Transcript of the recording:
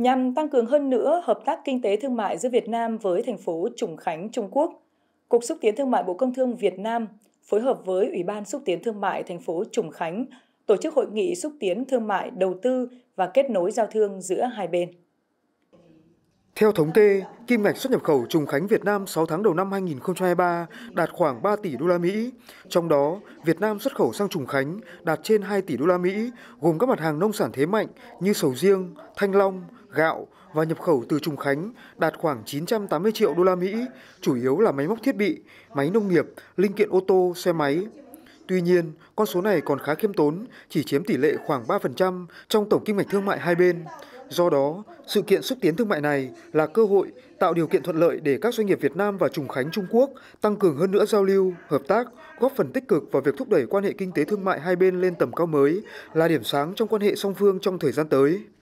nhằm tăng cường hơn nữa hợp tác kinh tế thương mại giữa Việt Nam với thành phố Trùng Khánh, Trung Quốc. Cục xúc tiến thương mại Bộ Công Thương Việt Nam phối hợp với Ủy ban xúc tiến thương mại thành phố Trùng Khánh tổ chức hội nghị xúc tiến thương mại đầu tư và kết nối giao thương giữa hai bên. Theo thống kê, kim ngạch xuất nhập khẩu trùng khánh Việt Nam 6 tháng đầu năm 2023 đạt khoảng 3 tỷ đô la Mỹ, trong đó Việt Nam xuất khẩu sang trùng khánh đạt trên 2 tỷ đô la Mỹ, gồm các mặt hàng nông sản thế mạnh như sầu riêng, thanh long, gạo và nhập khẩu từ trùng khánh đạt khoảng 980 triệu đô la Mỹ, chủ yếu là máy móc thiết bị, máy nông nghiệp, linh kiện ô tô, xe máy. Tuy nhiên, con số này còn khá khiêm tốn, chỉ chiếm tỷ lệ khoảng 3% trong tổng kim ngạch thương mại hai bên. Do đó, sự kiện xúc tiến thương mại này là cơ hội tạo điều kiện thuận lợi để các doanh nghiệp Việt Nam và Trùng Khánh Trung Quốc tăng cường hơn nữa giao lưu, hợp tác, góp phần tích cực vào việc thúc đẩy quan hệ kinh tế thương mại hai bên lên tầm cao mới, là điểm sáng trong quan hệ song phương trong thời gian tới.